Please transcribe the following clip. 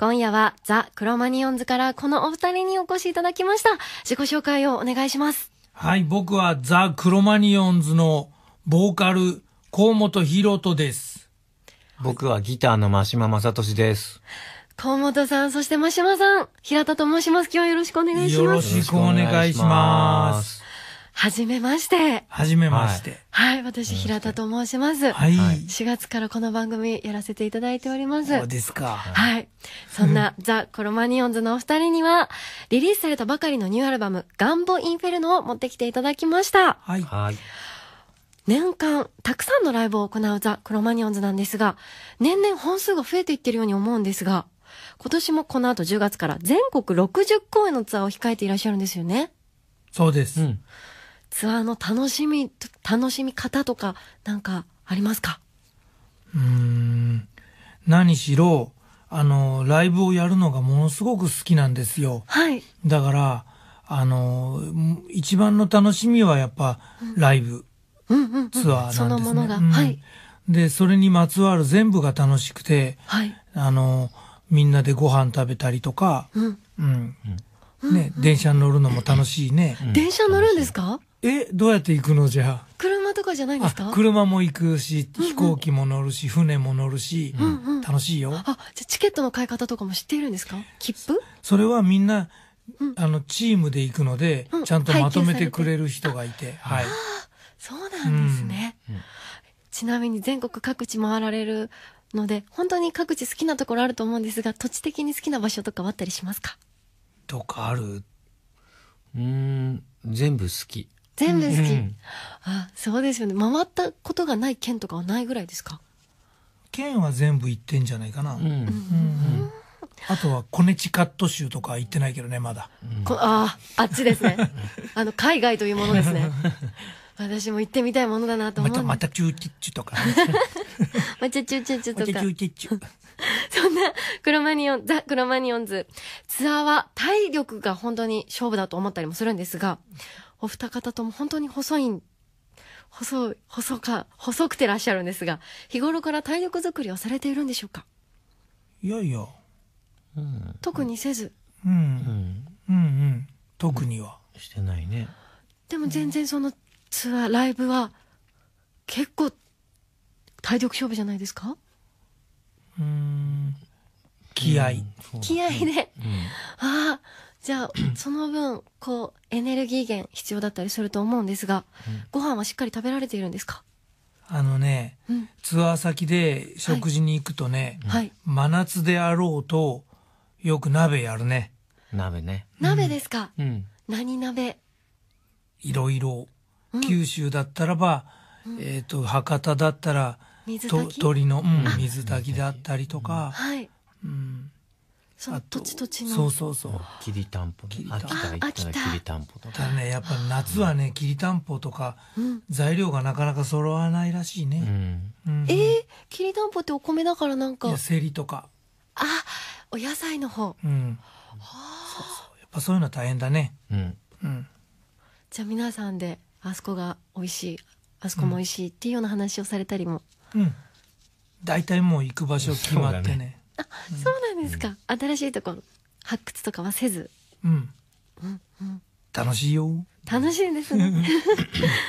今夜はザ・クロマニオンズからこのお二人にお越しいただきました。自己紹介をお願いします。はい、僕はザ・クロマニオンズのボーカル、河本博人です。僕はギターの真島正俊です。河本さん、そして真島さん、平田と申します。今日はよろしくお願いします。よろしくお願いします。はじめまして。はじめまして。はい、私、平田と申します。はい。4月からこの番組やらせていただいております。そうですか。はい。そんな、ザ・コロマニオンズのお二人には、リリースされたばかりのニューアルバム、ガンボ・インフェルノを持ってきていただきました。はい。はい。年間、たくさんのライブを行うザ・コロマニオンズなんですが、年々本数が増えていってるように思うんですが、今年もこの後10月から全国60公演のツアーを控えていらっしゃるんですよね。そうです。うんツアーの楽しみ楽しみ方とかなんかありますかうん何しろあのライブをやるのがものすごく好きなんですよ。はい、だからあの一番の楽しみはやっぱ、ライブ、うんうんツアーなんですね。そのものが、うん、はい、でそれにまつわる全部が楽しくて、はい、あのみんなでご飯食べたりとか、うん、うん、ね、電車乗るのも楽しいね。電車乗るんですかえ、どうやって行くのじゃ車とかじゃないんですか車も行くし、飛行機も乗るし、船も乗るし、楽しいよ。あ、じゃチケットの買い方とかも知っているんですか切符それはみんな、あの、チームで行くので、ちゃんとまとめてくれる人がいて、はい。そうなんですね。ちなみに全国各地回られるので、本当に各地好きなところあると思うんですが、土地的に好きな場所とかはあったりしますかとかあるうん全部好き全部好き、うん、あそうですよね回ったことがない県とかはないぐらいですか県は全部行ってんじゃないかな、うん、うん、うん、あとはコネチカット州とか行ってないけどねまだ、こあああっちですね あの海外というものですね 私も行ってみたいものだなと思ってまたまたチューチ ッチュとか、チューチューチーチュとかューチューチーチュなクロマニオン、ザ・クロマニオンズ、ツアーは体力が本当に勝負だと思ったりもするんですが、お二方とも本当に細いん細い、細か、細くてらっしゃるんですが、日頃から体力づくりをされているんでしょうかいやいや。特にせず。うん。うん、うん、うん。特には、してないね。でも全然そのツアー、ライブは、結構、体力勝負じゃないですかうん。気合。気合で。ああ、じゃあ、その分、こう、エネルギー源必要だったりすると思うんですが、ご飯はしっかり食べられているんですかあのね、ツアー先で食事に行くとね、真夏であろうと、よく鍋やるね。鍋ね。鍋ですか、何鍋いろいろ。九州だったらば、えっ、と、博多だったら、鳥の、水炊きだったりとか、はいその土地土地のそうそうそうきりたんぽ秋田行ったらきりたんぽとかだねやっぱ夏はねきりたんぽとか、材料がなかなか揃わないらしいね、えー、きりたんぽってお米だからなんかせりとかあお野菜の方うんそうそうやっぱそういうのは大変だねうん、うん、じゃあ皆さんであそこが美味しいあそこも美味しいっていうような話をされたりもうん大体もう行く場所決まってねあ、そうなんですか。新しいところ発掘とかはせず。うん。うんうん。楽しいよ。楽しいですね。